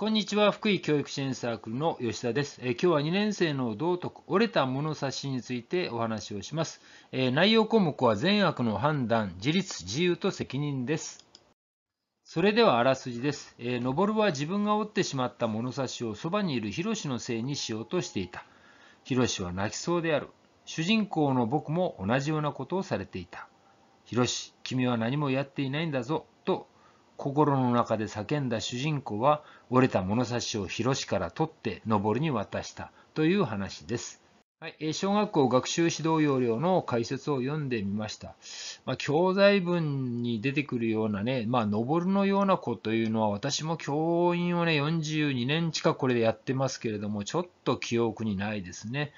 こんにちは福井教育支援サークルの吉田です、え今日は2年生の道徳折れた物差しについてお話をします、え内容項目は善悪の判断自立自由と責任ですそれではあらすじです、えー、るは自分が折ってしまった物差しをそばにいるヒロシのせいにしようとしていたヒロシは泣きそうである主人公の僕も同じようなことをされていたヒロシ君は何もやっていないんだぞと心の中で叫んだ主人公は折れた物差しを広志から取って登りに渡したという話です。はい、小学校学習指導要領の解説を読んでみました。まあ、教材文に出てくるようなね、まあ、登るのような子というのは、私も教員をね、42年近くこれでやってますけれども、ちょっと記憶にないですね。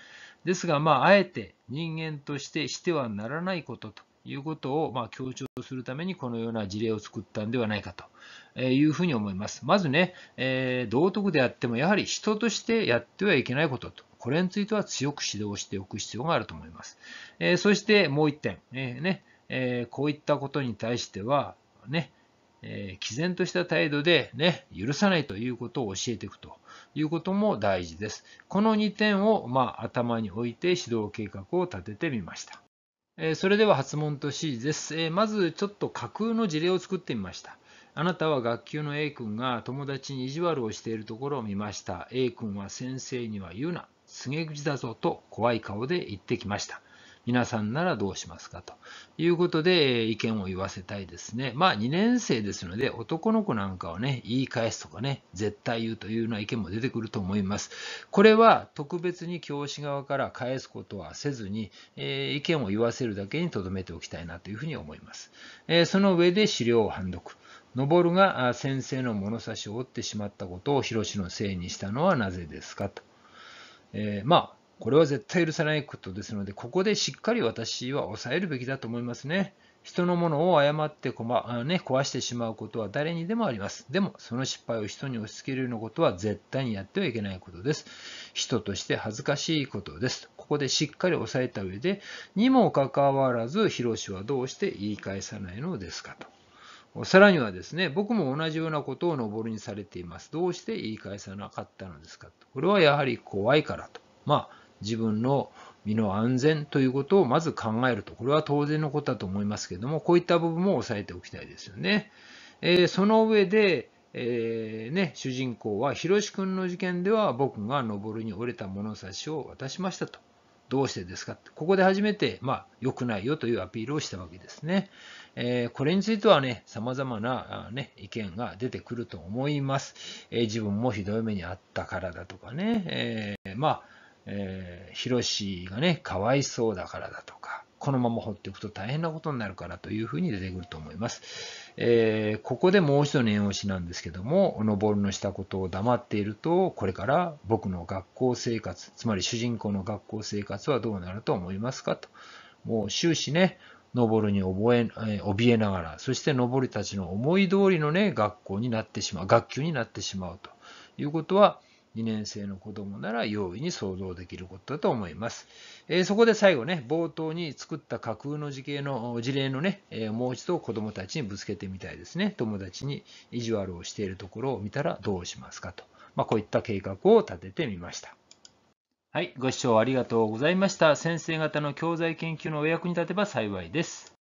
ですが、まあ、あえて人間としてしてはならないことということをま強調するためにこのような事例を作ったんではないかというふうに思います。まずね、えー、道徳であってもやはり人としてやってはいけないことと。これについては強く指導しておく必要があると思います。えー、そしてもう1点、えー、ねえこういったことに対しては、ね、え毅然とした態度で、ね、許さないということを教えていくということも大事です。この2点を、ま頭に置いて指導計画を立ててみました。えそれでは発問と C です、えまずちょっと架空の事例を作ってみました。あなたは学級の A 君が友達に意地悪をしているところを見ました。A 君は先生には言うな、告げ口だぞと怖い顔で言ってきました。皆さんならどうしますかということで、意見を言わせたいですね。まあ、2年生ですので、男の子なんかをね、言い返すとかね、絶対言うというような意見も出てくると思います。これは特別に教師側から返すことはせずに、えー、意見を言わせるだけに留めておきたいなというふうに思います。えー、その上で資料を判読。登ボが先生の物差しを折ってしまったことを広志のせいにしたのはなぜですかと。えー、まあこれは絶対許さないことですので、ここでしっかり私は抑えるべきだと思いますね。人のものを誤ってこ、まね、壊してしまうことは誰にでもあります。でも、その失敗を人に押し付けるようなことは絶対にやってはいけないことです。人として恥ずかしいことです。ここでしっかり押さえた上で、にもかかわらず、ヒロシはどうして言い返さないのですかと。さらにはですね、僕も同じようなことを登るにされています。どうして言い返さなかったのですかと。これはやはり怖いからと。まあ自分の身の安全ということをまず考えると、これは当然のことだと思いますけれども、こういった部分も押さえておきたいですよね。えー、その上で、えー、ね、主人公は、ひろし君の事件では僕が登るに折れた物差しを渡しましたと。どうしてですかここで初めて、まあ、良くないよというアピールをしたわけですね。えー、これについてはね、様々なあ、ね、意見が出てくると思います。えー、自分もひどい目にあったからだとかね、えー、まあ、えー、ヒロがね、かわいそうだからだとか、このまま放っておくと大変なことになるからというふうに出てくると思います。えー、ここでもう一度念押しなんですけども、のぼるのしたことを黙っていると、これから僕の学校生活、つまり主人公の学校生活はどうなると思いますかと。もう終始ね、登るに覚え、怯えながら、そして登りるたちの思い通りのね、学校になってしまう、学級になってしまうということは、2年生の子供なら容易に想像できることだと思います。えー、そこで最後ね、冒頭に作った架空の事例の事例のね、えー、もう一度子供たちにぶつけてみたいですね。友達に意地悪をしているところを見たらどうしますかと。まあ、こういった計画を立ててみました。はい、ご視聴ありがとうございました。先生方の教材研究のお役に立てば幸いです。